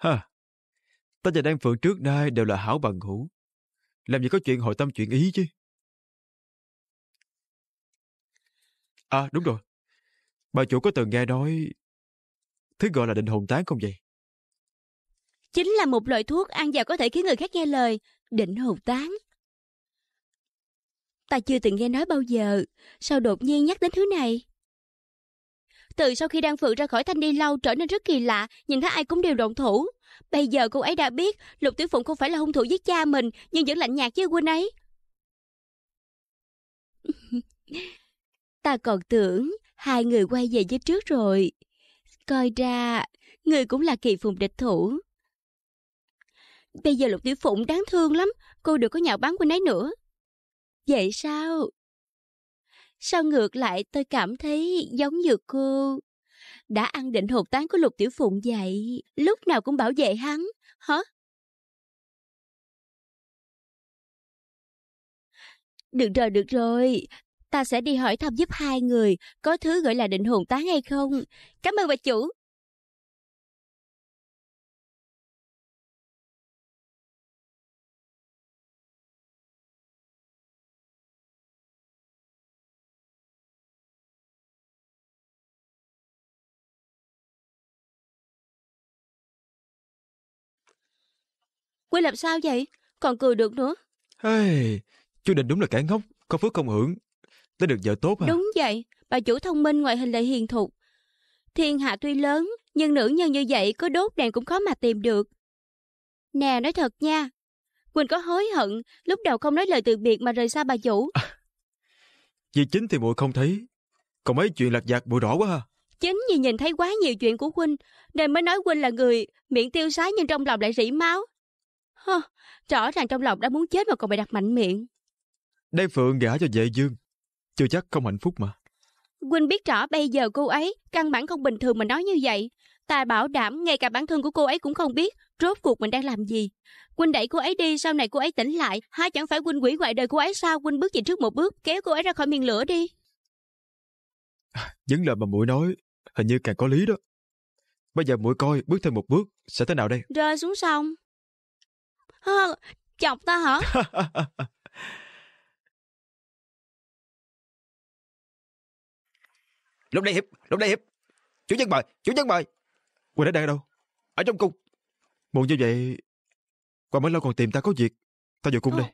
Ha! Ta và Đan Phượng trước nay đều là hảo bằng hữu. Làm gì có chuyện hội tâm chuyện ý chứ? À, đúng rồi. Bà chủ có từng nghe nói thứ gọi là định hồn tán không vậy? Chính là một loại thuốc ăn vào có thể khiến người khác nghe lời, định hồn tán. Ta chưa từng nghe nói bao giờ, sao đột nhiên nhắc đến thứ này? Từ sau khi đang Phượng ra khỏi thanh niên lâu trở nên rất kỳ lạ, nhìn thấy ai cũng đều động thủ. Bây giờ cô ấy đã biết Lục Tiểu Phụng không phải là hung thủ giết cha mình, nhưng vẫn lạnh nhạt với quân ấy. Ta còn tưởng hai người quay về với trước rồi. Coi ra, người cũng là kỳ phùng địch thủ. Bây giờ Lục Tiểu Phụng đáng thương lắm, cô đừng có nhạo báng quân ấy nữa. Vậy sao? Sao ngược lại tôi cảm thấy giống như cô? Đã ăn định hột tán của Lục Tiểu Phụng vậy, lúc nào cũng bảo vệ hắn, hả? Được rồi, được rồi. Ta sẽ đi hỏi thăm giúp hai người, có thứ gọi là định hồn tán hay không. Cảm ơn bà chủ. Quy làm sao vậy? Còn cười được nữa. Hey, chú Định đúng là kẻ ngốc, có phước không hưởng. Đã được vợ tốt hả? À? Đúng vậy, bà chủ thông minh ngoại hình lại hiền thục. Thiên hạ tuy lớn, nhưng nữ nhân như vậy có đốt đèn cũng khó mà tìm được. Nè, nói thật nha. Quỳnh có hối hận, lúc đầu không nói lời từ biệt mà rời xa bà chủ. À, vì chính thì muội không thấy. Còn mấy chuyện lạc giặc muội rõ quá ha. Chính vì nhìn thấy quá nhiều chuyện của Quỳnh, nên mới nói Quỳnh là người miệng tiêu sái nhưng trong lòng lại rỉ máu, Hơ, rõ ràng trong lòng đã muốn chết mà còn bày đặt mạnh miệng. Đây Phượng gả cho vệ dương, chưa chắc không hạnh phúc mà. Quỳnh biết rõ bây giờ cô ấy căn bản không bình thường mà nói như vậy. Ta bảo đảm ngay cả bản thân của cô ấy cũng không biết rốt cuộc mình đang làm gì. Quỳnh đẩy cô ấy đi, sau này cô ấy tỉnh lại. Há chẳng phải Quỳnh quỷ hoại đời cô ấy sao? Quỳnh bước về trước một bước, kéo cô ấy ra khỏi miền lửa đi. Những lời mà mũi nói hình như càng có lý đó. Bây giờ mũi coi bước thêm một bước sẽ thế nào đây? Rơi xuống sông chọc ta hả lúc đây hiệp lúc đây hiệp chủ nhân mời chủ nhân mời quỳnh đã đang ở đâu ở trong cung muộn như vậy qua mới lâu còn tìm ta có việc ta vào cung ờ. đây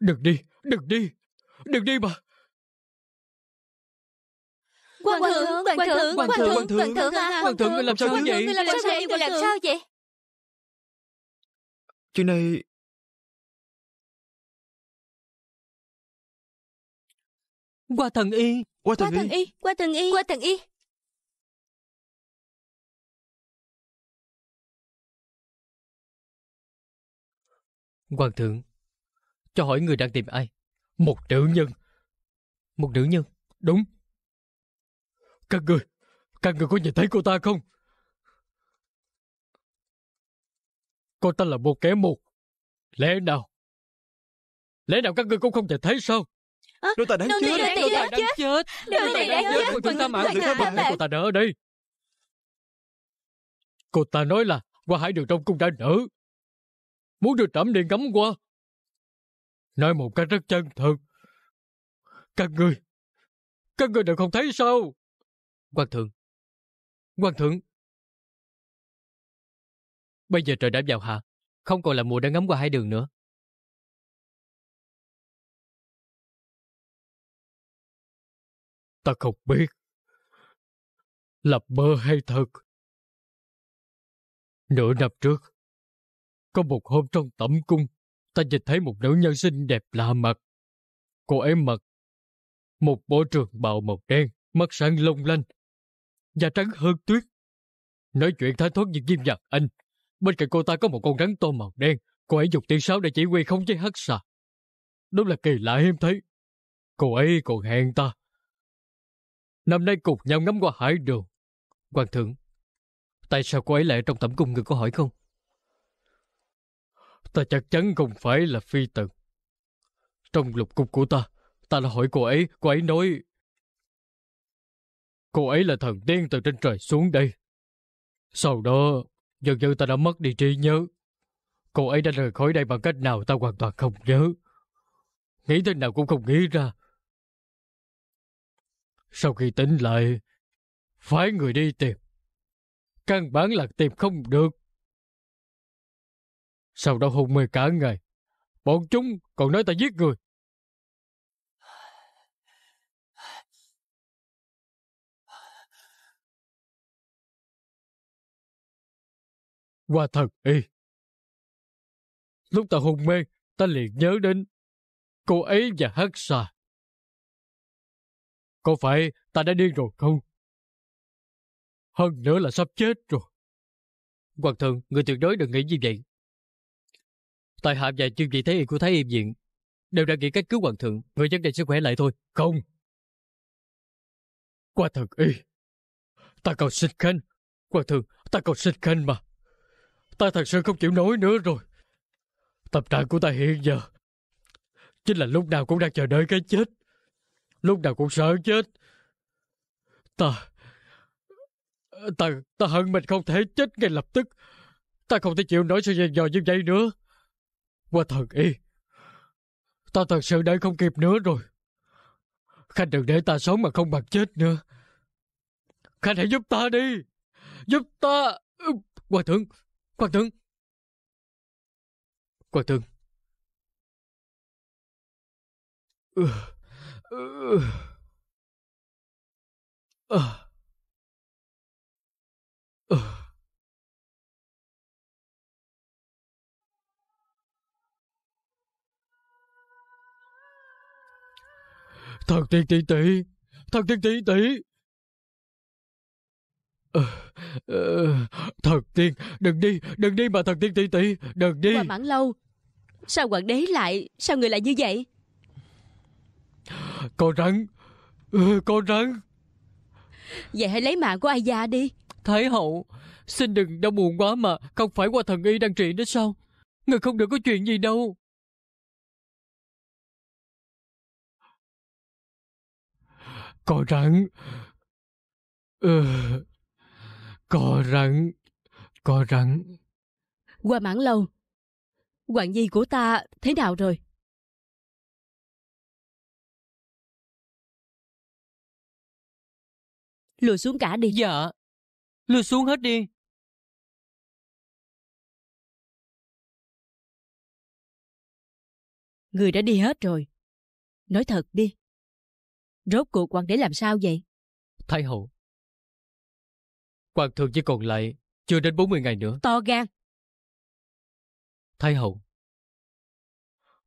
Đừng đi, đừng đi, đừng đi mà quan thượng quan thượng quan thượng quan thượng quan thượng quan thượng người làm sao thế vậy người làm sao vậy người làm sao vậy chuyện này qua thần y qua thần y qua thần y qua thần y Hoàng thượng, cho hỏi người đang tìm ai? Một nữ nhân. Một nữ nhân? Đúng. Các người, các người có nhìn thấy cô ta không? Cô ta là một kẻ mù. Lẽ nào? Lẽ nào các người cũng không nhìn thấy sao? À, ta đáng chết. Đôi ta đáng chết. Đôi ta đáng chết. Cô ta mạng người ta mạng. Cô ta đã đây. Cô ta nói là qua hải đường trong cung đã nở. Muốn được trẫm đi ngắm qua. Nói một cách rất chân thực. Các ngươi, các ngươi đều không thấy sao? Quan thượng, quan thượng. Bây giờ trời đã vào hạ, không còn là mùa đã ngắm qua hai đường nữa. Ta không biết là mơ hay thật. Nửa năm trước, có một hôm trong tẩm cung, ta nhìn thấy một nữ nhân xinh đẹp lạ mặt. Cô ấy mặc một bộ trường bào màu đen, mắt sáng lông lanh, da trắng hơn tuyết. Nói chuyện thái thoát như nghiêm nhạc anh. Bên cạnh cô ta có một con rắn to màu đen, cô ấy dùng tiếng sáo để chỉ huy không chế hắc xà. Đúng là kỳ lạ em thấy. Cô ấy còn hẹn ta. Năm nay cùng nhau ngắm qua hải đường. Hoàng thượng, tại sao cô ấy lại trong tẩm cung người có hỏi không? ta chắc chắn không phải là phi tần. Trong lục cục của ta, ta đã hỏi cô ấy, cô ấy nói... Cô ấy là thần tiên từ trên trời xuống đây. Sau đó, dần dần ta đã mất đi trí nhớ. Cô ấy đã rời khỏi đây bằng cách nào ta hoàn toàn không nhớ. Nghĩ thế nào cũng không nghĩ ra. Sau khi tỉnh lại, phải người đi tìm. Căn bản là tìm không được sau đó hôn mê cả ngày. Bọn chúng còn nói ta giết người. Qua thần y. Lúc ta hôn mê, ta liền nhớ đến cô ấy và Hắc xa. Có phải ta đã điên rồi không? Hơn nữa là sắp chết rồi. Hoàng thượng, người tuyệt đối đừng nghĩ như vậy tại hạ và chương vị thế y của thái y viện đều đã nghĩ cách cứu hoàng thượng về vấn đề sức khỏe lại thôi không qua thần y ta cầu xin khanh hoàng thượng ta cầu xin khanh mà ta thật sự không chịu nói nữa rồi tâm trạng của ta hiện giờ chính là lúc nào cũng đang chờ đợi cái chết lúc nào cũng sợ chết ta ta ta hận mình không thể chết ngay lập tức ta không thể chịu nổi sự dày dò như vậy nữa qua thần y. Ta thật sự đã không kịp nữa rồi. Khanh đừng để ta sống mà không bằng chết nữa. Khanh hãy giúp ta đi. Giúp ta. Hoàng thượng. Hoàng thượng. Hoàng thượng. Ừ. Ừ. Ừ. Ừ. Thần tiên tỷ tỷ, thần tiên tỷ tỷ. Ờ, ờ thần tiên, đừng đi, đừng đi mà thần tiên tỷ tỷ, đừng đi. Qua mãn lâu, sao quản đế lại, sao người lại như vậy? Con rắn, ừ, con rắn. Vậy hãy lấy mạng của ai già đi. Thái hậu, xin đừng đau buồn quá mà, không phải qua thần y đang trị nữa sao? Người không được có chuyện gì đâu. rắn, ờ, rắn, rắn. Qua mãn lâu, Hoàng Nhi của ta thế nào rồi? Lùi xuống cả đi. Dạ, lùi xuống hết đi. Người đã đi hết rồi. Nói thật đi. Rốt cuộc hoàng đế làm sao vậy? Thái hậu. Hoàng thượng chỉ còn lại chưa đến 40 ngày nữa. To gan. Thái hậu.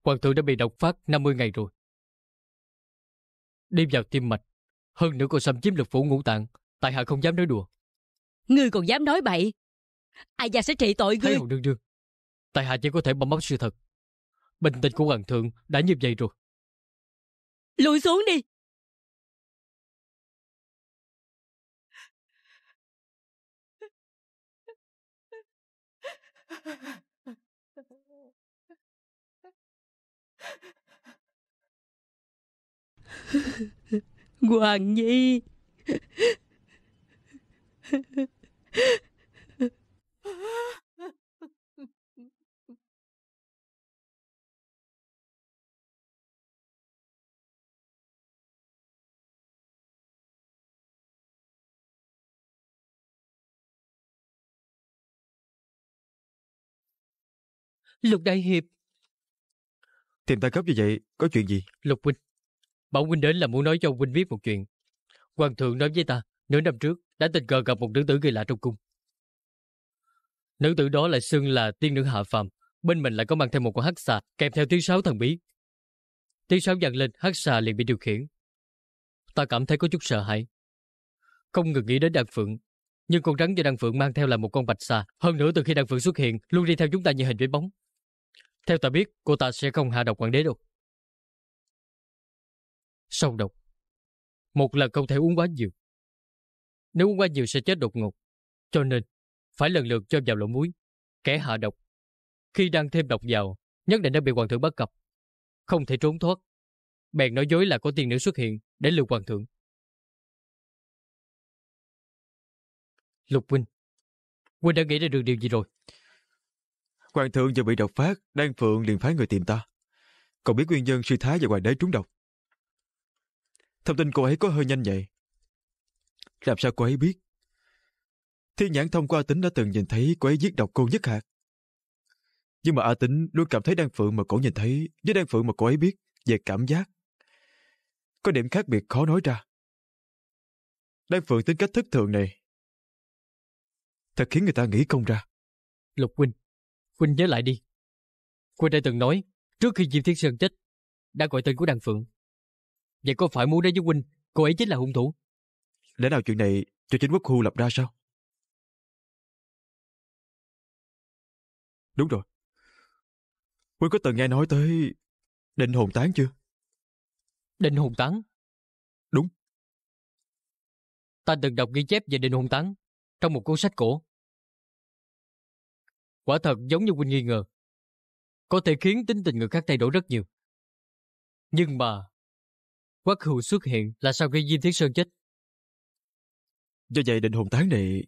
Hoàng thượng đã bị độc phát 50 ngày rồi. Đêm vào tim mạch, hơn nữa còn xâm chiếm lực phủ ngũ tạng, tại hạ không dám nói đùa. Ngươi còn dám nói bậy. Ai già sẽ trị tội ngươi. Thái hậu đương đương. Tại hạ chỉ có thể bấm móc sự thật. Bình tĩnh của hoàng thượng đã như vậy rồi. Lùi xuống đi. Hoàng Nhi Lục Đại Hiệp. Tìm ta gấp như vậy, có chuyện gì? Lục Huynh. Bảo Huynh đến là muốn nói cho Huynh biết một chuyện. Hoàng thượng nói với ta, nửa năm trước, đã tình cờ gặp một nữ tử kỳ lạ trong cung. Nữ tử đó lại xưng là tiên nữ hạ phàm, bên mình lại có mang theo một con hắc xà kèm theo tiếng sáo thần bí. Tiếng sáo vang lên, hắc xà liền bị điều khiển. Ta cảm thấy có chút sợ hãi. Không ngừng nghĩ đến Đan Phượng, nhưng con rắn do Đan Phượng mang theo là một con bạch xà. Hơn nữa từ khi Đan Phượng xuất hiện, luôn đi theo chúng ta như hình với bóng. Theo ta biết, cô ta sẽ không hạ độc hoàng đế đâu. Sâu độc. Một lần không thể uống quá nhiều. Nếu uống quá nhiều sẽ chết đột ngột. Cho nên, phải lần lượt cho vào lỗ muối. Kẻ hạ độc. Khi đang thêm độc vào, nhất định đã bị hoàng thượng bắt gặp. Không thể trốn thoát. Bèn nói dối là có tiên nữ xuất hiện để lừa hoàng thượng. Lục huynh, huynh đã nghĩ ra được điều gì rồi? Hoàng thượng vừa bị độc phát, Đan Phượng liền phái người tìm ta. Cậu biết nguyên nhân suy thái và hoàng đế trúng độc. Thông tin cô ấy có hơi nhanh vậy. Làm sao cô ấy biết? Thiên nhãn thông qua tính đã từng nhìn thấy cô ấy giết độc cô nhất hạt. Nhưng mà A Tính luôn cảm thấy Đan Phượng mà cổ nhìn thấy với Đan Phượng mà cô ấy biết về cảm giác. Có điểm khác biệt khó nói ra. Đan Phượng tính cách thất thường này thật khiến người ta nghĩ không ra. Lục huynh, Huynh nhớ lại đi. Huynh đã từng nói, trước khi Diêm Thiên Sơn chết, đã gọi tên của Đằng Phượng. Vậy có phải muốn nói với Huynh, cô ấy chính là hung thủ? Lẽ nào chuyện này cho chính quốc khu lập ra sao? Đúng rồi. Huynh có từng nghe nói tới định hồn tán chưa? Định hồn tán? Đúng. Ta từng đọc ghi chép về định hồn tán trong một cuốn sách cổ quả thật giống như Huynh nghi ngờ. Có thể khiến tính tình người khác thay đổi rất nhiều. Nhưng mà, Quắc Hữu xuất hiện là sau khi Diêm Thiết Sơn chết. Do vậy định hồn tán này...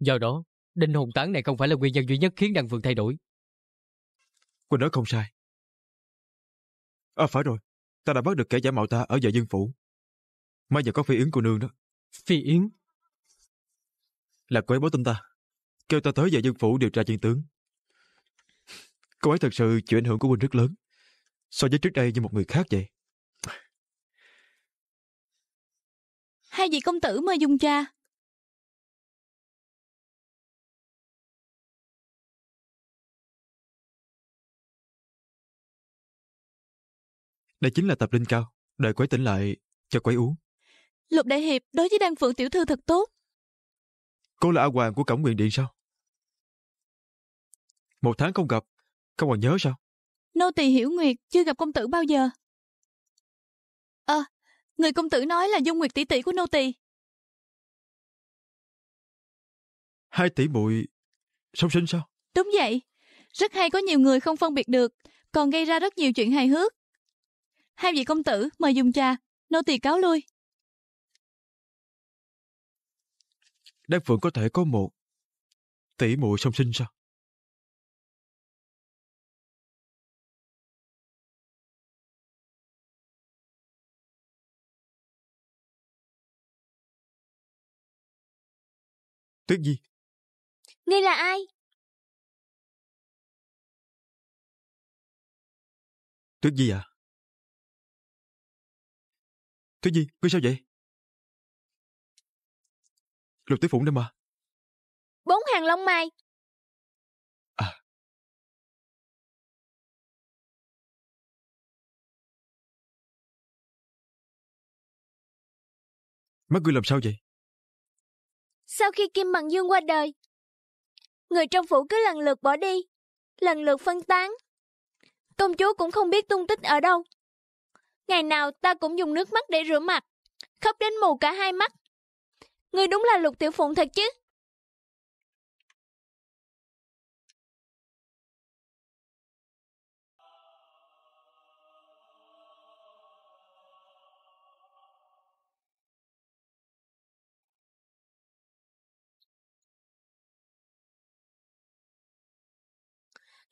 Do đó, định hồn tán này không phải là nguyên nhân duy nhất khiến Đăng Phượng thay đổi. Quỳnh nói không sai. À phải rồi, ta đã bắt được kẻ giả mạo ta ở giờ dạ dân phủ. Mai giờ có phi yến của nương đó. Phi yến? Là cô ấy báo tin ta. Kêu ta tới giờ dạ dân phủ điều tra chân tướng. Cô ấy thật sự chịu ảnh hưởng của huynh rất lớn. So với trước đây như một người khác vậy. Hai vị công tử mời dùng trà. Đây chính là tập linh cao. Đợi quấy tỉnh lại, cho quấy uống. Lục Đại Hiệp đối với Đan Phượng Tiểu Thư thật tốt. Cô là A Hoàng của Cổng Nguyện Điện sao? Một tháng không gặp, Cậu còn nhớ sao? Nô tỳ hiểu Nguyệt chưa gặp công tử bao giờ. Ờ, à, người công tử nói là Dung Nguyệt tỷ tỷ của nô tỳ. Hai tỷ muội song sinh sao? Đúng vậy, rất hay có nhiều người không phân biệt được, còn gây ra rất nhiều chuyện hài hước. Hai vị công tử mời dùng trà, nô tỳ cáo lui. Đan Phượng có thể có một tỷ muội song sinh sao? Tuyết Di Ngươi là ai? Tuyết Di à? Tuyết Di, ngươi sao vậy? Lục Tuyết Phụng đây mà. Bốn hàng lông mày. À. Mắt ngươi làm sao vậy? sau khi Kim Bằng Dương qua đời. Người trong phủ cứ lần lượt bỏ đi, lần lượt phân tán. Công chúa cũng không biết tung tích ở đâu. Ngày nào ta cũng dùng nước mắt để rửa mặt, khóc đến mù cả hai mắt. Ngươi đúng là lục tiểu phụng thật chứ?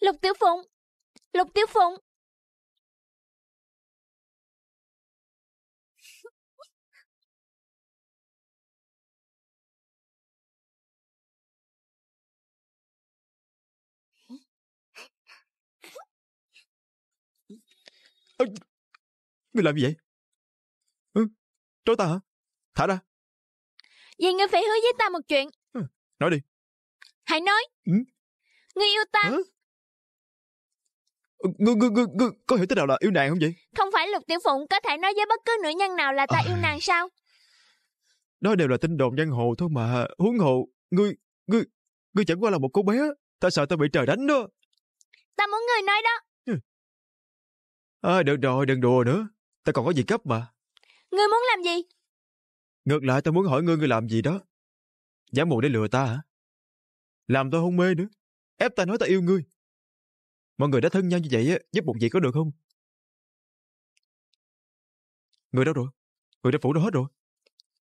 Lục Tiểu Phụng! Lục Tiểu Phụng! Ngươi làm gì vậy? Ừ, trói ta hả? Thả ra. Vậy ngươi phải hứa với ta một chuyện. Ừ, nói đi. Hãy nói. Ừ. Ngươi yêu ta. Ừ. Ngươi, ngươi, ngươi, ngươi có hiểu thế nào là yêu nàng không vậy? Không phải Lục Tiểu Phụng có thể nói với bất cứ nữ nhân nào là ta à... yêu nàng sao? Đó đều là tin đồn giang hồ thôi mà. Huống hồ, ngươi, ngươi, ngươi chẳng qua là một cô bé. Ta sợ ta bị trời đánh đó. Ta muốn người nói đó. À, được rồi, đừng đùa nữa. Ta còn có gì cấp mà. Ngươi muốn làm gì? Ngược lại ta muốn hỏi ngươi ngươi làm gì đó. Giả mù để lừa ta hả? Làm tôi hôn mê nữa. Ép ta nói ta yêu ngươi. Mọi người đã thân nhau như vậy, giúp một việc có được không? Người đâu rồi? Người đã phủ đâu hết rồi?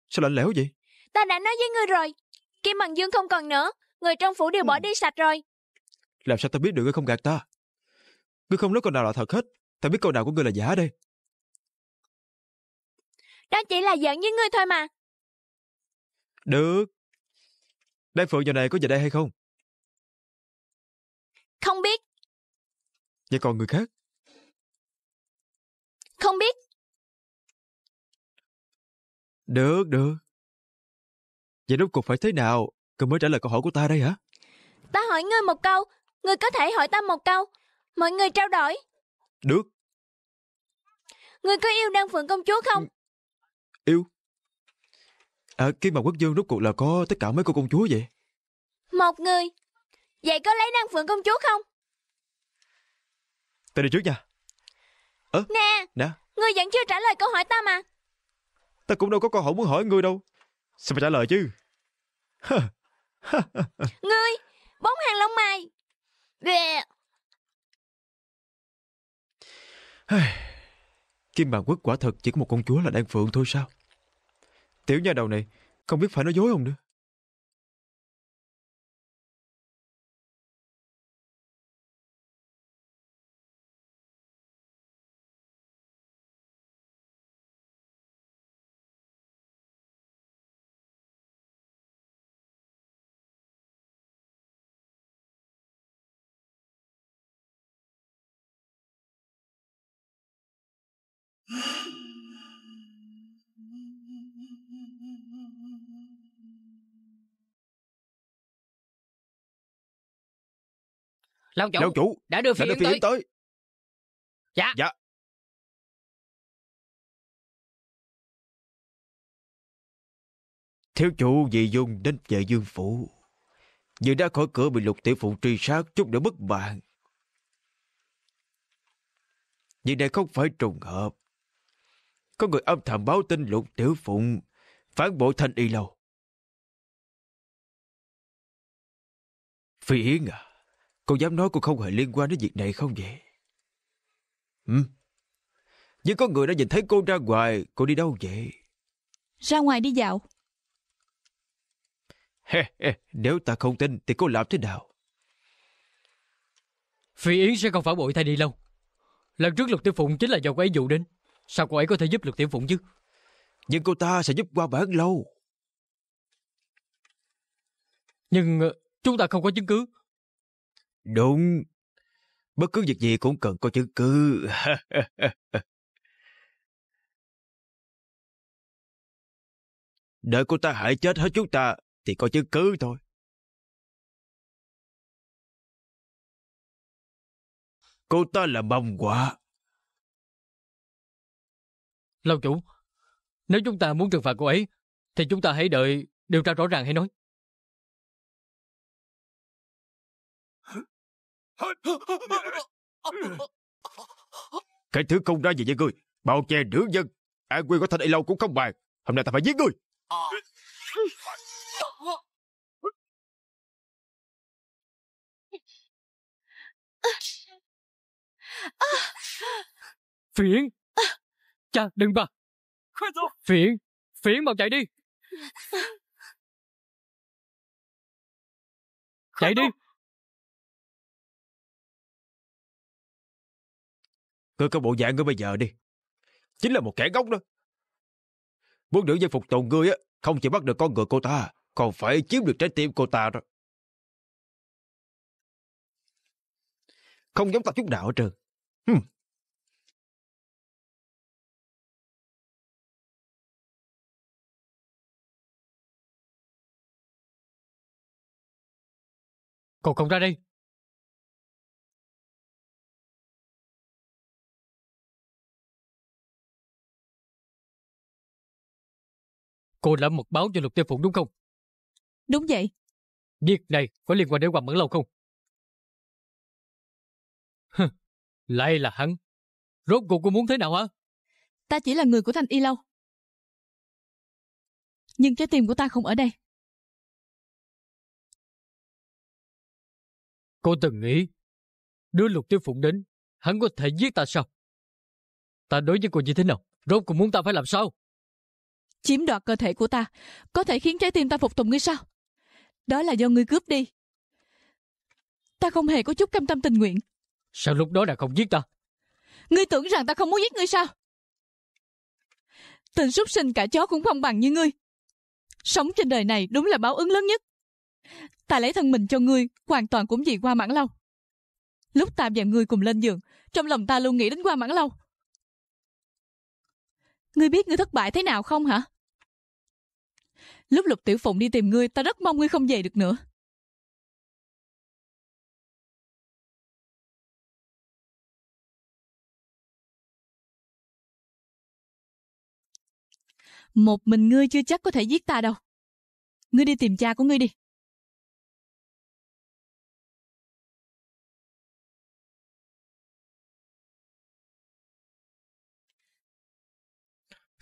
Sao lạnh lẽo vậy? Ta đã nói với người rồi. Kim Bằng Dương không còn nữa. Người trong phủ đều ừ. bỏ đi sạch rồi. Làm sao ta biết được ngươi không gạt ta? Ngươi không nói câu nào là thật hết. Ta biết câu nào của ngươi là giả đây. Đó chỉ là giận với ngươi thôi mà. Được. đại Phượng giờ này có về đây hay không? Vậy còn người khác? Không biết. Được, được. Vậy rốt cuộc phải thế nào? Cần mới trả lời câu hỏi của ta đây hả? Ta hỏi ngươi một câu, ngươi có thể hỏi ta một câu. Mọi người trao đổi. Được. Ngươi có yêu Đan Phượng công chúa không? Yêu? À, Kim Bằng Quốc Dương rốt cuộc là có tất cả mấy cô công chúa vậy? Một người. Vậy có lấy Đan Phượng công chúa không? Tôi đi trước nha Ơ à, Nè Nè Ngươi vẫn chưa trả lời câu hỏi ta mà Ta cũng đâu có câu hỏi muốn hỏi ngươi đâu Sao mà trả lời chứ Ngươi Bóng hàng lông mày Kim Bàn Quốc quả thật chỉ có một công chúa là Đan Phượng thôi sao Tiểu nha đầu này Không biết phải nói dối không nữa Lão chủ, Lão chủ đã đưa phi yến tới. tới. Dạ. Dạ. Thiếu chủ vì dung đến về dương phủ. Vừa ra khỏi cửa bị lục tiểu phụ truy sát chút nữa bất mạng. Nhưng đây không phải trùng hợp có người âm thầm báo tin lục tiểu phụng phản bội thanh y lâu. Phi Yến à, cô dám nói cô không hề liên quan đến việc này không vậy? Ừ. Nhưng có người đã nhìn thấy cô ra ngoài, cô đi đâu vậy? Ra ngoài đi dạo. He, he, nếu ta không tin thì cô làm thế nào? Phi Yến sẽ không phản bội thay đi lâu. Lần trước Lục tiểu Phụng chính là do cô ấy dụ đến. Sao cô ấy có thể giúp được Tiểu Phụng chứ? Nhưng cô ta sẽ giúp qua bản lâu. Nhưng ờ, chúng ta không có chứng cứ. Đúng. Bất cứ việc gì cũng cần có chứng cứ. Đợi cô ta hại chết hết chúng ta thì có chứng cứ thôi. Cô ta là mong quả. Lâu chủ, nếu chúng ta muốn trừng phạt cô ấy, thì chúng ta hãy đợi điều tra rõ ràng hay nói. Cái thứ không ra gì vậy ngươi, bao che nữ dân, an quy của thanh y lâu cũng không bàn, hôm nay ta phải giết ngươi. Phiền! Cha, đừng bà! Phiến! Phiến mau chạy đi! Chạy đi! Cứ cái bộ dạng ngươi bây giờ đi. Chính là một kẻ ngốc đó. Muốn nữ dân phục tùng ngươi á, không chỉ bắt được con người cô ta, còn phải chiếm được trái tim cô ta đó. Không giống ta chút nào hết trơn. Hừm. Cậu không ra đi. Cô đã mật báo cho lục tiêu phụng đúng không Đúng vậy Việc này có liên quan đến Hoàng Mẫn Lâu không Hừ, Lại là hắn Rốt cuộc cô muốn thế nào hả Ta chỉ là người của Thanh Y Lâu Nhưng trái tim của ta không ở đây Cô từng nghĩ, đưa lục tiêu phụng đến, hắn có thể giết ta sao? Ta đối với cô như thế nào? Rốt cũng muốn ta phải làm sao? Chiếm đoạt cơ thể của ta, có thể khiến trái tim ta phục tùng ngươi sao? Đó là do ngươi cướp đi. Ta không hề có chút cam tâm tình nguyện. Sao lúc đó đã không giết ta? Ngươi tưởng rằng ta không muốn giết ngươi sao? Tình súc sinh cả chó cũng không bằng như ngươi. Sống trên đời này đúng là báo ứng lớn nhất. Ta lấy thân mình cho ngươi, hoàn toàn cũng vì qua mãn lâu. Lúc ta dèm ngươi cùng lên giường, trong lòng ta luôn nghĩ đến qua mãn lâu. Ngươi biết ngươi thất bại thế nào không hả? Lúc lục tiểu phụng đi tìm ngươi, ta rất mong ngươi không về được nữa. Một mình ngươi chưa chắc có thể giết ta đâu. Ngươi đi tìm cha của ngươi đi.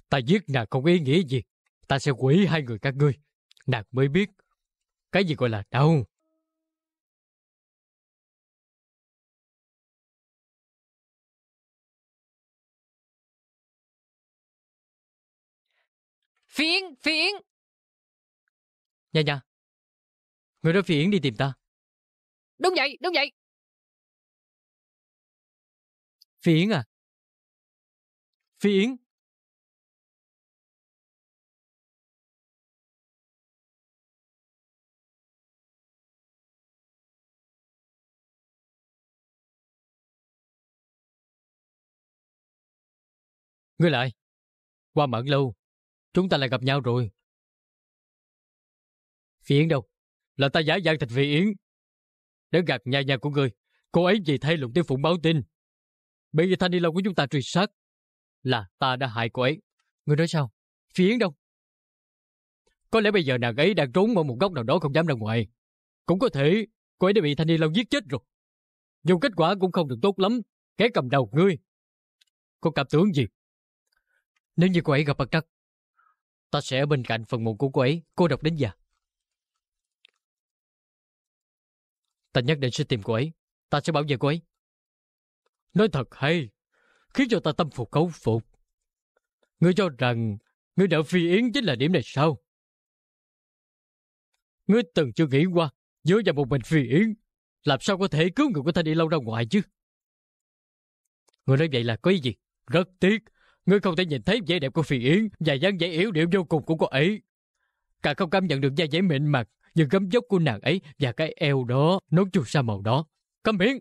ta giết nàng không ý nghĩa gì. Ta sẽ quỷ hai người các ngươi. Nàng mới biết cái gì gọi là đau. Phiến, phiến. Nha nha. Người đó phiến đi tìm ta. Đúng vậy, đúng vậy. Phiến à? Phiến. Ngươi lại. Qua mẫn lưu. Chúng ta lại gặp nhau rồi. Yến đâu? Là ta giả dạng thịt vị yến. Để gặp nhà nhà của ngươi, cô ấy vì thay lục tiêu phụng báo tin. Bị thanh đi lâu của chúng ta truy sát. Là ta đã hại cô ấy. Ngươi nói sao? Yến đâu? Có lẽ bây giờ nàng ấy đang trốn ở một góc nào đó không dám ra ngoài. Cũng có thể cô ấy đã bị thanh niên long giết chết rồi. Dù kết quả cũng không được tốt lắm, kẻ cầm đầu ngươi. Cô cảm tưởng gì nếu như cô ấy gặp bất trắc, ta sẽ ở bên cạnh phần mộ của cô ấy, cô độc đến già. Ta nhất định sẽ tìm cô ấy, ta sẽ bảo vệ cô ấy. Nói thật hay, khiến cho ta tâm phục khẩu phục. Ngươi cho rằng ngươi đã phi yến chính là điểm này sao? Ngươi từng chưa nghĩ qua, dứa vào một mình phi yến, làm sao có thể cứu người của ta đi lâu ra ngoài chứ? Người nói vậy là có ý gì? Rất tiếc, Ngươi không thể nhìn thấy vẻ đẹp của Phi Yến và dáng vẻ yếu điệu vô cùng của cô ấy. cả không cảm nhận được da dẻ mịn mặt, những gấm dốc của nàng ấy và cái eo đó nốt chu sa màu đó. Cấm miệng!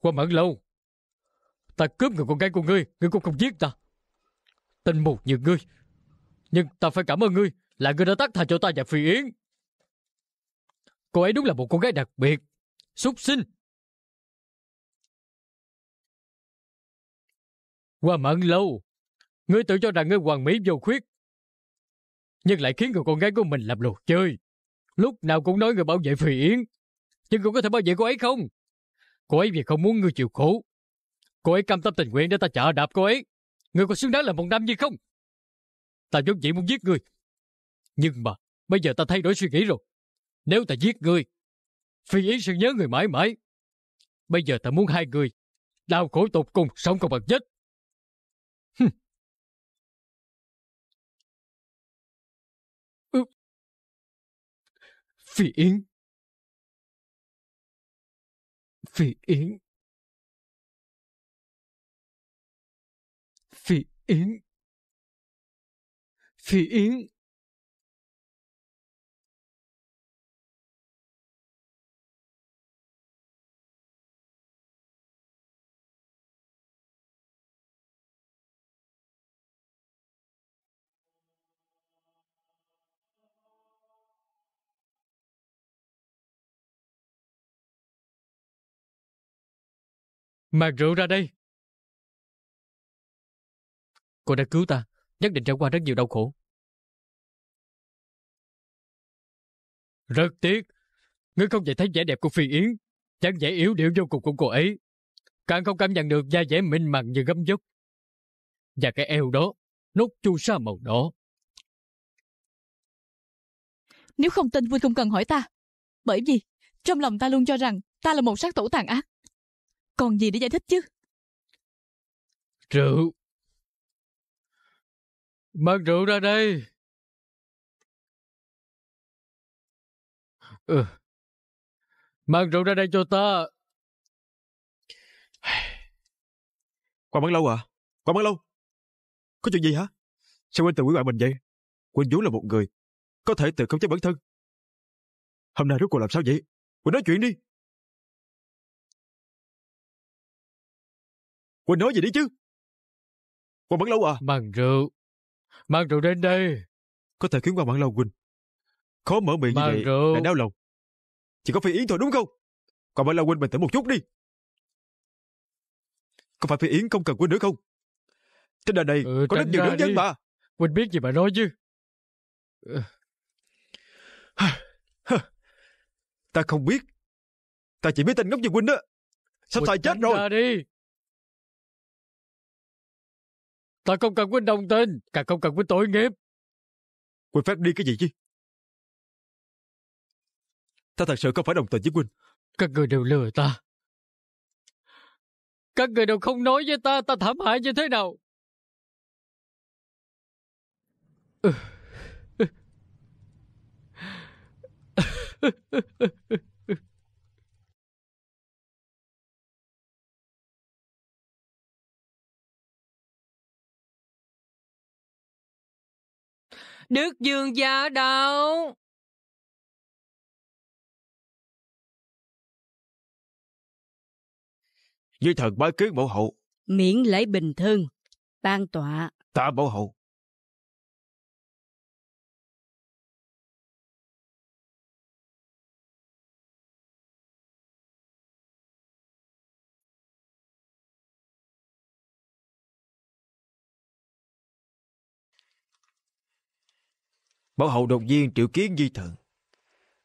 Qua mẫn lâu, ta cướp người con gái của ngươi, ngươi cũng không giết ta. Tình một như ngươi, nhưng ta phải cảm ơn ngươi là ngươi đã tắt thành cho ta và Phi Yến. Cô ấy đúng là một cô gái đặc biệt súc sinh qua mận lâu ngươi tự cho rằng ngươi hoàn mỹ vô khuyết nhưng lại khiến người con gái của mình làm lột chơi lúc nào cũng nói người bảo vệ phi yến nhưng cũng có thể bảo vệ cô ấy không cô ấy vì không muốn ngươi chịu khổ cô ấy cam tâm tình nguyện để ta chở đạp cô ấy ngươi có xứng đáng là một nam nhi không ta vốn dĩ muốn giết ngươi nhưng mà bây giờ ta thay đổi suy nghĩ rồi nếu ta giết ngươi Phi Yến sẽ nhớ người mãi mãi. Bây giờ ta muốn hai người, đau khổ tục cùng, sống còn bằng chết. Phi Yến. Phi Yến. Phi Yến. Phi Yến. Mang rượu ra đây. Cô đã cứu ta, nhất định trải qua rất nhiều đau khổ. Rất tiếc, ngươi không thể thấy vẻ đẹp của Phi Yến, chẳng vẻ yếu điệu vô cùng của cô ấy. Càng không cảm nhận được da vẻ minh màng như gấm dốc. Và cái eo đó, nốt chu sa màu đỏ. Nếu không tin vui không cần hỏi ta. Bởi vì, trong lòng ta luôn cho rằng ta là một sát thủ tàn ác còn gì để giải thích chứ? Rượu. Mang rượu ra đây. Ừ. Mang rượu ra đây cho ta. Qua mất lâu à? Qua mất lâu? Có chuyện gì hả? Sao quên tự quý bạn mình vậy? Quên vốn là một người. Có thể tự không chế bản thân. Hôm nay rốt cuộc làm sao vậy? Quên nói chuyện đi. Quỳnh nói gì đi chứ? Quang Bản Lâu à? Mang rượu. Mang rượu đến đây. Có thể khiến Quang Bản Lâu Quỳnh. Khó mở miệng Mang như vậy rượu. là đau lòng. Chỉ có Phi Yến thôi đúng không? Quang Bản Lâu Quỳnh bình tĩnh một chút đi. Có phải Phi Yến không cần Quỳnh nữa không? Trên đời này ừ, có rất nhiều nữ nhân mà. Quỳnh biết gì mà nói chứ. Ừ. ta không biết. Ta chỉ biết tên ngốc như Quỳnh đó. Sắp Quỳnh sai chết rồi. đi. Ta không cần Quynh đồng tình, càng không cần Quynh tội nghiệp. Quynh phép đi cái gì chứ? Ta thật sự không phải đồng tình với Quynh. Các người đều lừa ta. Các người đều không nói với ta ta thảm hại như thế nào. Đức Dương gia ở đâu? Dưới thần bái kiến bảo hậu. Miễn lễ bình thân, ban tọa. Tạ bảo hậu. Bảo hậu đột nhiên triệu kiến di thần.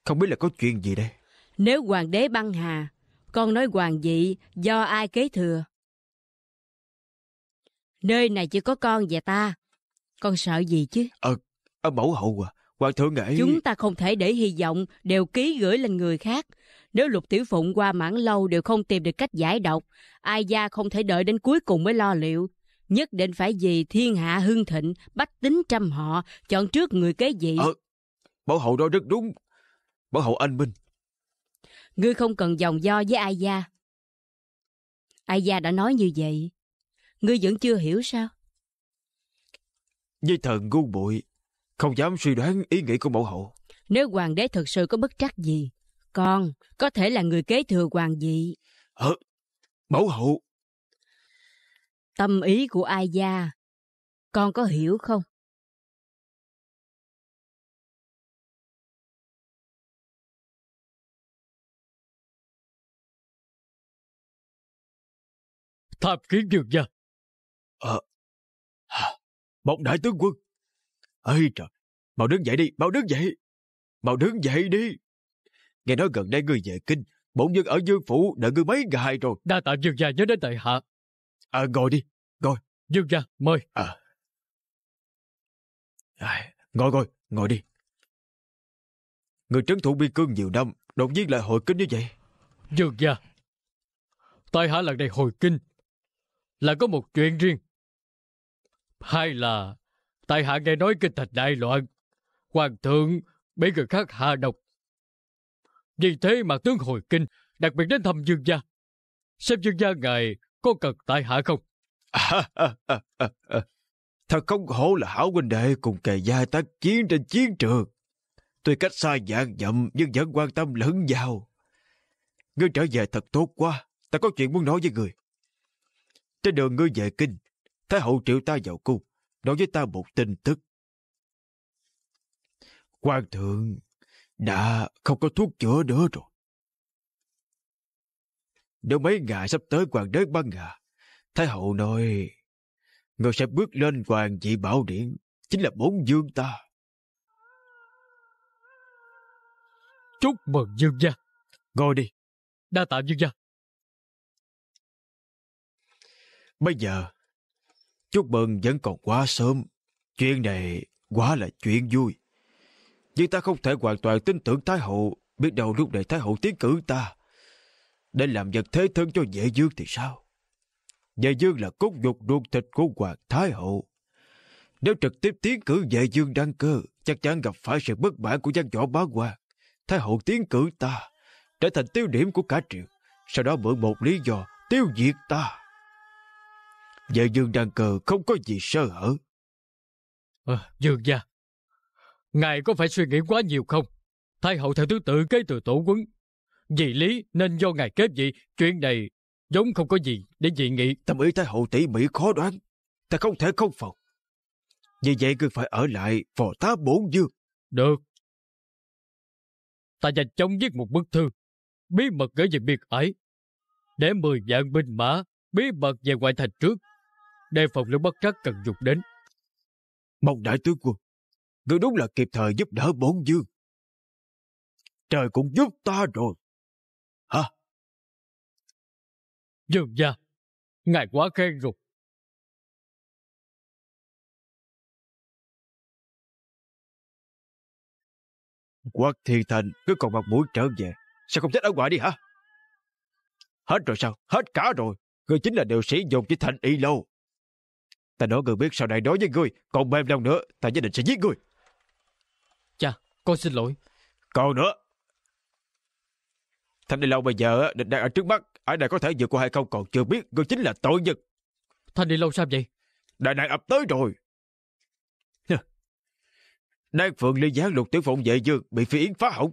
Không biết là có chuyện gì đây? Nếu hoàng đế băng hà, con nói hoàng vị do ai kế thừa? Nơi này chỉ có con và ta. Con sợ gì chứ? Ờ, à, bảo hậu à, hoàng thượng nghĩ... Chúng ta không thể để hy vọng đều ký gửi lên người khác. Nếu lục tiểu phụng qua mãn lâu đều không tìm được cách giải độc, ai gia không thể đợi đến cuối cùng mới lo liệu nhất định phải vì thiên hạ hưng thịnh, bách tính trăm họ, chọn trước người kế vị. Ờ, bảo hậu nói rất đúng, bảo hậu anh minh. Ngươi không cần dòng do với Ai Gia. Ai Gia đã nói như vậy, ngươi vẫn chưa hiểu sao? Với thần ngu bụi, không dám suy đoán ý nghĩ của mẫu hậu. Nếu hoàng đế thật sự có bất trắc gì, con có thể là người kế thừa hoàng vị. Ờ, mẫu hậu Tâm ý của ai gia, con có hiểu không? tham kiến đường gia ờ à, bỗng đại tướng quân ơi trời mau đứng dậy đi mau đứng dậy mau đứng dậy đi nghe nói gần đây người về kinh bổn dân ở dương phủ đợi ngươi mấy ngày rồi đa tạ dương gia nhớ đến tại hạ Ờ, à, ngồi đi, ngồi. Dương ra, mời. À. à, ngồi ngồi, ngồi đi. Người trấn thủ biên cương nhiều năm, đột nhiên lại hội kinh như vậy. Dương gia, tại hạ lần này hồi kinh là có một chuyện riêng. Hai là tại hạ nghe nói kinh thành đại loạn, hoàng thượng bị người khác hạ độc. Vì thế mà tướng hồi kinh, đặc biệt đến thăm Dương gia. Xem Dương gia ngài có cần tại hạ không? Thật không hổ là hảo huynh đệ cùng kề gia tác chiến trên chiến trường. Tuy cách xa dạng dậm nhưng vẫn quan tâm lẫn nhau. Ngươi trở về thật tốt quá, ta có chuyện muốn nói với người. Trên đường ngươi về kinh, Thái hậu triệu ta vào cung, nói với ta một tin tức. Quan thượng đã không có thuốc chữa nữa rồi. Nếu mấy ngày sắp tới hoàng đế băng hà, Thái hậu nói người sẽ bước lên hoàng vị bảo điện, chính là bốn dương ta. Chúc mừng dương gia. Ngồi đi. Đa tạ dương gia. Bây giờ, chúc mừng vẫn còn quá sớm. Chuyện này quá là chuyện vui. Nhưng ta không thể hoàn toàn tin tưởng Thái Hậu, biết đâu lúc này Thái Hậu tiến cử ta để làm vật thế thân cho vệ dương thì sao? Vệ dương là cốt nhục ruột thịt của Hoàng Thái Hậu. Nếu trực tiếp tiến cử vệ dương đăng cơ, chắc chắn gặp phải sự bất mãn của dân võ bá quan. Thái Hậu tiến cử ta, trở thành tiêu điểm của cả triều. Sau đó mượn một lý do tiêu diệt ta. Vệ dương đăng cơ không có gì sơ hở. À, dương gia, ngài có phải suy nghĩ quá nhiều không? Thái hậu theo thứ tự kế từ tổ quân. Vì lý nên do ngài kế vị, chuyện này giống không có gì để dị nghị. Tâm ý Thái Hậu tỷ mỹ khó đoán, ta không thể không phục. Vì vậy cứ phải ở lại phò tá bổn dương. Được. Ta nhanh chóng viết một bức thư, bí mật gửi về biệt ấy, để mười vạn binh mã bí mật về ngoại thành trước, đề phòng lưu bất trắc cần dục đến. Mong đại tướng quân, người đúng là kịp thời giúp đỡ bổn dương. Trời cũng giúp ta rồi. Dương gia, ngài quá khen rồi. Quách Thiên Thành cứ còn mặt mũi trở về. Sao không chết ở ngoài đi hả? Hết rồi sao? Hết cả rồi. Ngươi chính là đều sĩ dùng với Thành Y Lâu. Ta nói ngươi biết sau này nói với ngươi, còn mềm lòng nữa, ta nhất định sẽ giết ngươi. Cha, con xin lỗi. Còn nữa. Thành Y Lâu bây giờ định đang ở trước mắt, Ai đây có thể vượt qua hay không còn chưa biết, ngươi chính là tội nhân. Thanh đi lâu sao vậy? Đại nạn ập tới rồi. Đan Phượng ly gián lục tiểu phụng vệ dương bị phi yến phá hỏng.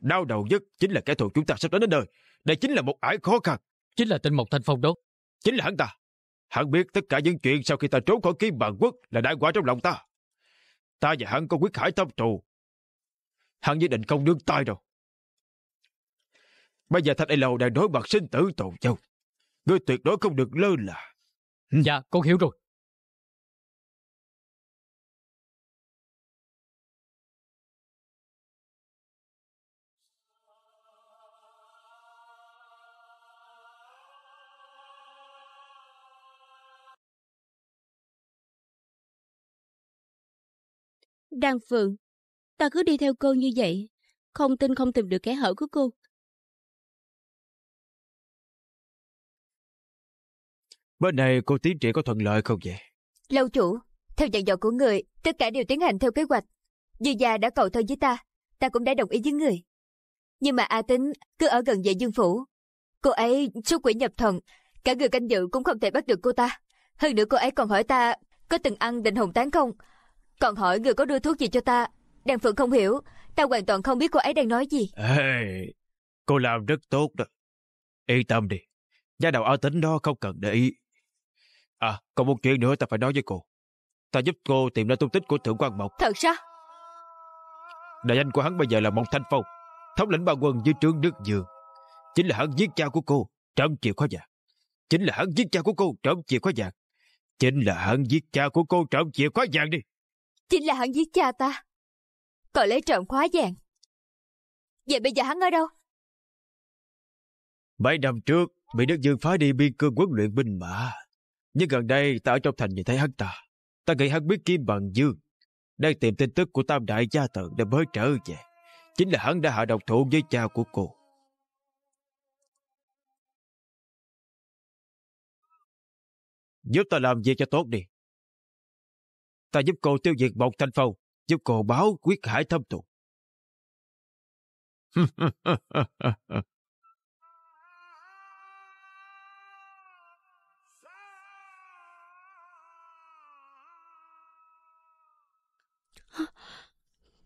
Đau đầu nhất chính là kẻ thù chúng ta sắp đến đến nơi. Đây chính là một ải khó khăn. Chính là tên Mộc Thanh Phong đó. Chính là hắn ta. Hắn biết tất cả những chuyện sau khi ta trốn khỏi kim bàn quốc là đại quả trong lòng ta. Ta và hắn có quyết hải tâm trù. Hắn với định công nương tay đâu. Bây giờ Thạch Đại Lầu đang đối mặt sinh tử tồn châu. Ngươi tuyệt đối không được lơ là. Ừ. Dạ, con hiểu rồi. Đan Phượng, ta cứ đi theo cô như vậy, không tin không tìm được kẻ hở của cô. Bên này cô tiến triển có thuận lợi không vậy? Lâu chủ, theo dặn dò của người, tất cả đều tiến hành theo kế hoạch. Dì già đã cầu thôi với ta, ta cũng đã đồng ý với người. Nhưng mà A Tính cứ ở gần về Dương Phủ. Cô ấy số quỷ nhập thần, cả người canh dự cũng không thể bắt được cô ta. Hơn nữa cô ấy còn hỏi ta có từng ăn định hồn tán không? Còn hỏi người có đưa thuốc gì cho ta? Đàn Phượng không hiểu, ta hoàn toàn không biết cô ấy đang nói gì. Ê, cô làm rất tốt đó. Yên tâm đi, gia đầu A Tính đó không cần để ý. À, còn một chuyện nữa ta phải nói với cô. Ta giúp cô tìm ra tung tích của Thượng quan Mộc. Thật sao? Đại danh của hắn bây giờ là Mộc Thanh Phong, thống lĩnh ba quân dưới trướng nước Dương. Chính là hắn giết cha của cô, trong chìa khóa Dạng, Chính là hắn giết cha của cô, trong chìa khóa Dạng, Chính là hắn giết cha của cô, trong chìa khóa Dạng đi. Chính là hắn giết cha ta. Còn lấy trộm khóa Dạng, Vậy bây giờ hắn ở đâu? Mấy năm trước, bị nước Dương phá đi biên cương huấn luyện binh mã, nhưng gần đây ta ở trong thành nhìn thấy hắn ta. Ta nghĩ hắn biết Kim Bằng Dương. Đang tìm tin tức của tam đại gia tận để mới trở về. Chính là hắn đã hạ độc thủ với cha của cô. Giúp ta làm việc cho tốt đi. Ta giúp cô tiêu diệt một thanh phong, giúp cô báo quyết hải thâm tụ.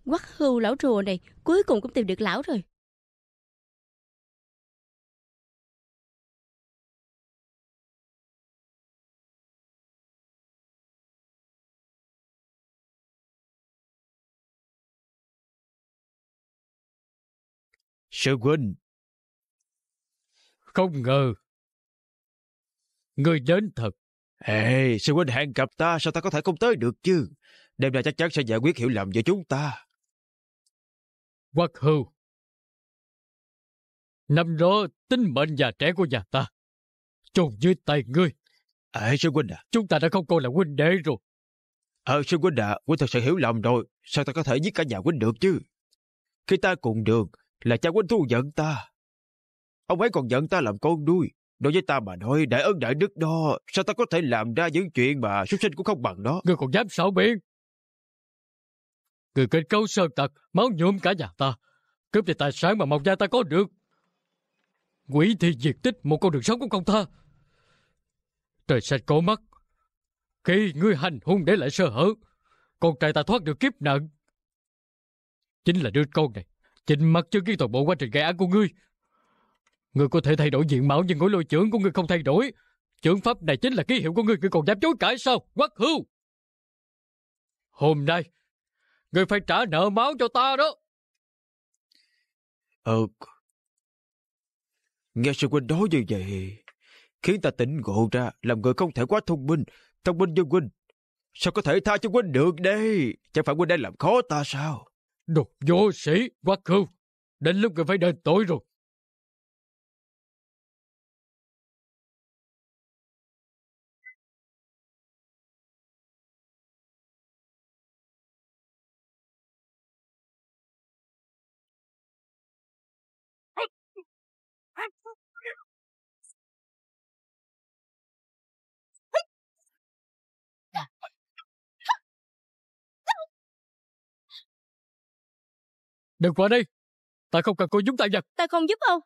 quắc hưu lão rùa này cuối cùng cũng tìm được lão rồi Sư huynh Không ngờ Người đến thật Ê, hey, sư huynh hẹn gặp ta Sao ta có thể không tới được chứ Đêm nay chắc chắn sẽ giải quyết hiểu lầm giữa chúng ta hoặc hưu. Năm đó, tính mệnh già trẻ của nhà ta, chôn dưới tay ngươi. Ê, à, sư huynh à. Chúng ta đã không coi là huynh đệ rồi. Ờ, à, sư huynh à, huynh thật sự hiểu lầm rồi. Sao ta có thể giết cả nhà huynh được chứ? Khi ta cùng đường, là cha huynh thu giận ta. Ông ấy còn giận ta làm con nuôi. Đối với ta mà nói, đại ơn đại đức đó, sao ta có thể làm ra những chuyện mà xuất sinh cũng không bằng đó? Ngươi còn dám xảo biện? Người kết cấu sơn tật, máu nhuộm cả nhà ta. Cướp về tài sản mà Mộc Gia ta có được. Quỷ thì diệt tích một con đường sống của con ta. Trời sạch cổ mắt. Khi ngươi hành hung để lại sơ hở, con trai ta thoát được kiếp nạn. Chính là đứa con này, chính mặt chứng kiến toàn bộ quá trình gây án của ngươi. Ngươi có thể thay đổi diện mạo nhưng ngôi lôi trưởng của ngươi không thay đổi. Trưởng pháp này chính là ký hiệu của ngươi, ngươi còn dám chối cãi sao? Quắc hưu! Hôm nay, Người phải trả nợ máu cho ta đó. Ờ, nghe sự huynh đó như vậy, khiến ta tỉnh ngộ ra, làm người không thể quá thông minh, thông minh như huynh. Sao có thể tha cho huynh được đây? Chẳng phải huynh đang làm khó ta sao? Đồ vô sĩ, quá khưu, đến lúc người phải đền tội rồi. Đừng qua đi. Ta không cần cô giúp ta giật. Ta không giúp ông.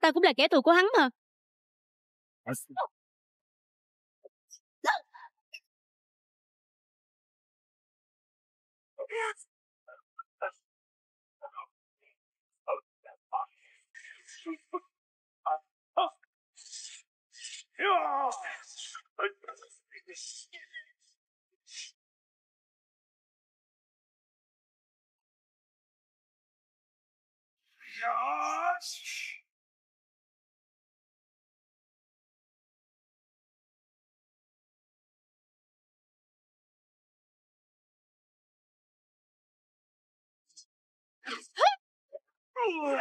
Ta cũng là kẻ thù của hắn mà. Yeah. Josh. Oh,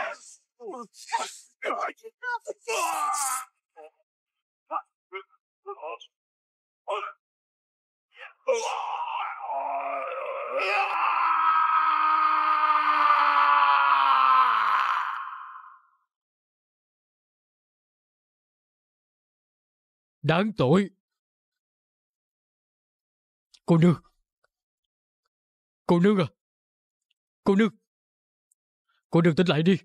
Đáng tội. Cô nương. Cô nương à. Cô nương. Cô nương tỉnh lại đi.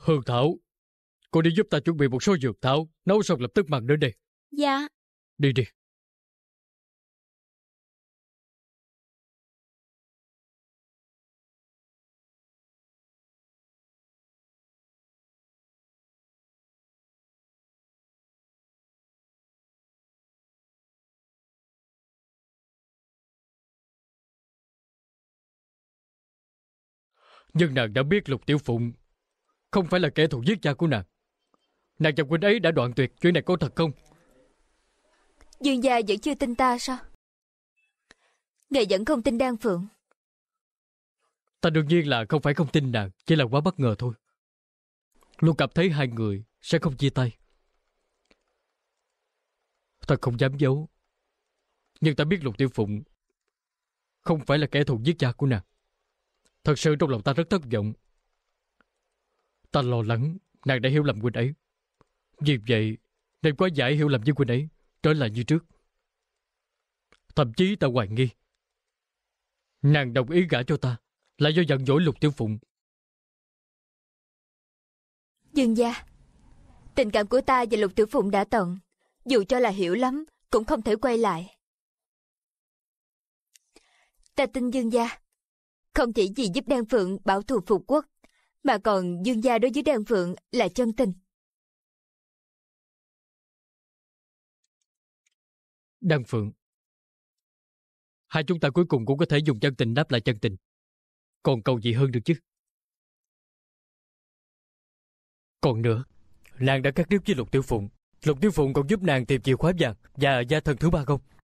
Hương Thảo, cô đi giúp ta chuẩn bị một số dược thảo, nấu xong lập tức mang đến đây. Dạ. Đi đi. Nhưng nàng đã biết Lục Tiểu Phụng không phải là kẻ thù giết cha của nàng Nàng và Quỳnh ấy đã đoạn tuyệt Chuyện này có thật không Dương gia vẫn chưa tin ta sao Ngài vẫn không tin Đan Phượng Ta đương nhiên là không phải không tin nàng Chỉ là quá bất ngờ thôi Luôn cảm thấy hai người sẽ không chia tay Ta không dám giấu Nhưng ta biết Lục Tiểu Phụng Không phải là kẻ thù giết cha của nàng Thật sự trong lòng ta rất thất vọng Ta lo lắng, nàng đã hiểu lầm Quỳnh ấy. Vì vậy, nên quá giải hiểu lầm với Quỳnh ấy, trở lại như trước. Thậm chí ta hoài nghi. Nàng đồng ý gả cho ta, là do giận dỗi Lục Tiểu Phụng. Dương gia, tình cảm của ta và Lục Tiểu Phụng đã tận. Dù cho là hiểu lắm, cũng không thể quay lại. Ta tin Dương gia, không chỉ vì giúp Đan Phượng bảo thù phục quốc, mà còn dương gia đối với Đan Phượng là chân tình. Đan Phượng Hai chúng ta cuối cùng cũng có thể dùng chân tình đáp lại chân tình. Còn cầu gì hơn được chứ? Còn nữa, nàng đã cắt đứt với Lục Tiểu Phụng. Lục Tiểu Phụng còn giúp nàng tìm chìa khóa vàng và gia thần thứ ba không?